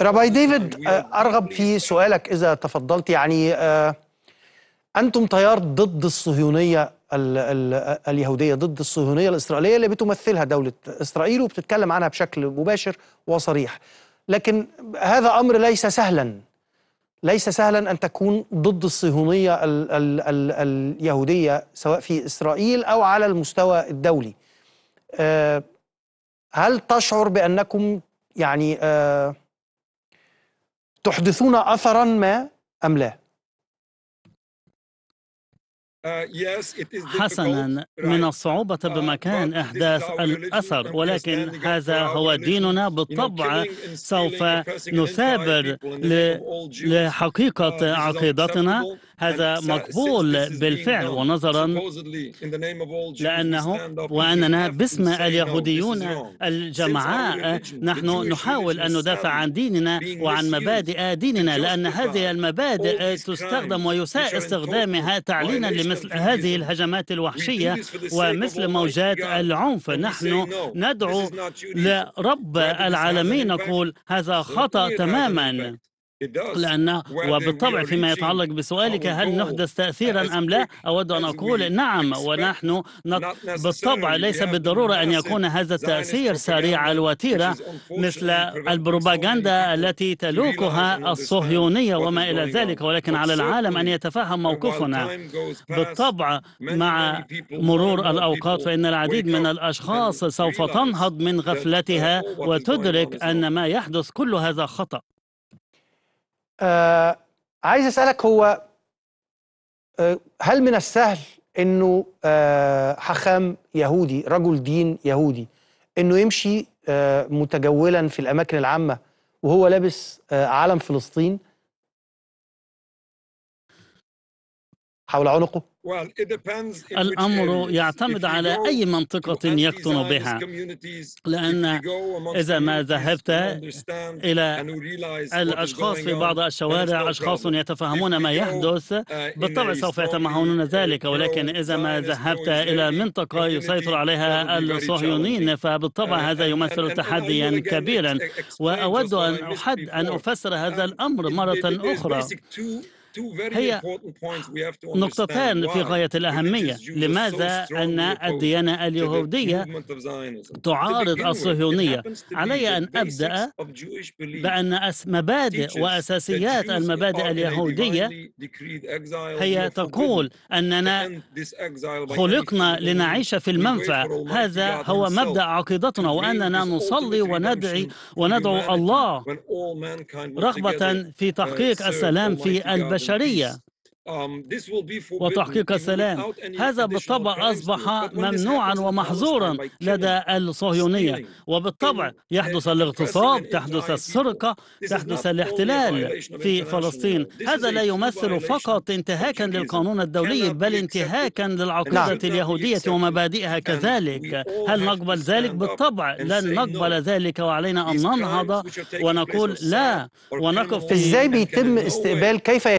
رباي ديفيد آه، أرغب في سؤالك إذا تفضلت يعني آه، أنتم تيار ضد الصهيونية اليهودية ضد الصهيونية الإسرائيلية اللي بتمثلها دولة إسرائيل وبتتكلم عنها بشكل مباشر وصريح لكن هذا أمر ليس سهلا ليس سهلا أن تكون ضد الصهيونية ال ال ال اليهودية سواء في إسرائيل أو على المستوى الدولي آه، هل تشعر بأنكم يعني آه تحدثون اثرا ما ام لا؟ uh, حسنا من الصعوبة uh, بمكان إحداث الأثر ولكن هذا هو ديننا بالطبع سوف نثابر uh, لحقيقة عقيدتنا هذا مقبول بالفعل ونظرا لأنه وأننا باسم اليهوديون الجمعاء آه، نحن نحاول أن ندافع عن ديننا وعن مبادئ ديننا لأن هذه المبادئ تستخدم ويساء استخدامها تعلينا لمثل هذه الهجمات الوحشية ومثل موجات العنف نحن ندعو لرب العالمين نقول هذا خطأ تماما لأن وبالطبع فيما يتعلق بسؤالك هل نحدث تأثيرا أم لا أود أن أقول نعم ونحن بالطبع ليس بالضرورة أن يكون هذا التأثير سريع الوتيرة مثل البروباغندا التي تلوكها الصهيونية وما إلى ذلك ولكن على العالم أن يتفهم uh, موقفنا بالطبع مع مرور الأوقات فإن العديد من الأشخاص سوف تنهض من uh, غفلتها وتدرك أن ما يحدث كل هذا خطأ آه عايز اسالك هو آه هل من السهل انه آه حخام يهودي رجل دين يهودي انه يمشي آه متجولا في الاماكن العامه وهو لابس آه علم فلسطين حول عنقه؟ الأمر يعتمد على أي منطقة يقطن بها لأن إذا ما ذهبت إلى الأشخاص في بعض الشوارع أشخاص يتفهمون ما يحدث uh, بالطبع سوف يتمهنون ذلك ولكن إذا ما ذهبت إلى منطقة يسيطر عليها الصهيونيين فبالطبع uh, هذا يمثل تحديا كبيرا وأود أن أحد أن أفسر هذا um, الأمر مرة أخرى هي نقطتان في غاية الأهمية لماذا أن الديانة اليهودية تعارض الصهيونية علي أن أبدأ بأن مبادئ وأساسيات المبادئ اليهودية هي تقول أننا خلقنا لنعيش في المنفى هذا هو مبدأ عقيدتنا وأننا نصلي وندعي وندعو الله رغبة في uh, تحقيق السلام في البشر البشرية um, وتحقيق السلام هذا بالطبع أصبح ممنوعا ومحظورا لدى الصهيونية وبالطبع يحدث الاغتصاب تحدث السرقة تحدث الاحتلال في فلسطين هذا لا يمثل فقط انتهاكا للقانون الدولي بل انتهاكا للعقيدة اليهودية ومبادئها كذلك هل نقبل ذلك؟ بالطبع لن نقبل ذلك وعلينا أن ننهض ونقول لا ونقف في إزاي بيتم استقبال كيف